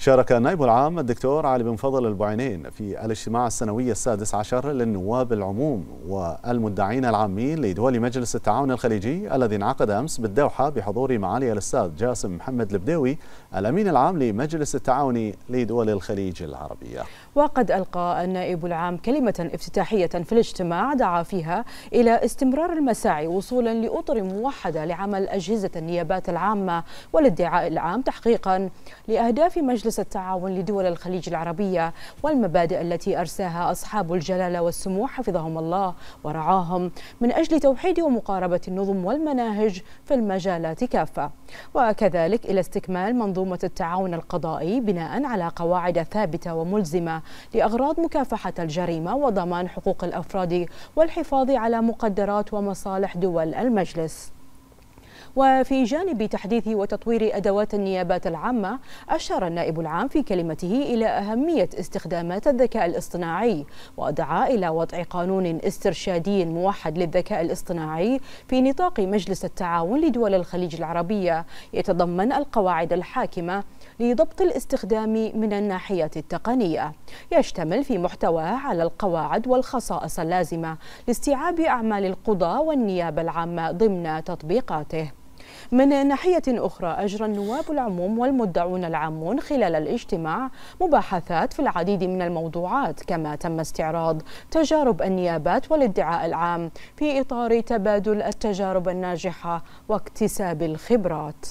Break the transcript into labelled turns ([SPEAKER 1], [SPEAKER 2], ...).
[SPEAKER 1] شارك النائب العام الدكتور علي بن فضل البعينين في الاجتماع السنوي السادس عشر للنواب العموم والمدعين العامين لدول مجلس التعاون الخليجي الذي انعقد أمس بالدوحة بحضور معالي الأستاذ جاسم محمد البداوي الأمين العام لمجلس التعاون لدول الخليج العربية
[SPEAKER 2] وقد ألقى النائب العام كلمة افتتاحية في الاجتماع دعا فيها إلى استمرار المساعي وصولا لأطر موحدة لعمل أجهزة النيابات العامة والادعاء العام تحقيقا لأهداف مجلس مؤسسة التعاون لدول الخليج العربية والمبادئ التي أرساها أصحاب الجلالة والسمو حفظهم الله ورعاهم من أجل توحيد ومقاربة النظم والمناهج في المجالات كافة وكذلك إلى استكمال منظومة التعاون القضائي بناء على قواعد ثابتة وملزمة لأغراض مكافحة الجريمة وضمان حقوق الأفراد والحفاظ على مقدرات ومصالح دول المجلس وفي جانب تحديث وتطوير أدوات النيابات العامة أشار النائب العام في كلمته إلى أهمية استخدامات الذكاء الاصطناعي ودعا إلى وضع قانون استرشادي موحد للذكاء الاصطناعي في نطاق مجلس التعاون لدول الخليج العربية يتضمن القواعد الحاكمة لضبط الاستخدام من الناحية التقنية يشتمل في محتواه على القواعد والخصائص اللازمة لاستيعاب أعمال القضاء والنيابة العامة ضمن تطبيقاته من ناحية أخرى أجرى النواب العموم والمدعون العامون خلال الاجتماع مباحثات في العديد من الموضوعات كما تم استعراض تجارب النيابات والادعاء العام في إطار تبادل التجارب
[SPEAKER 1] الناجحة واكتساب الخبرات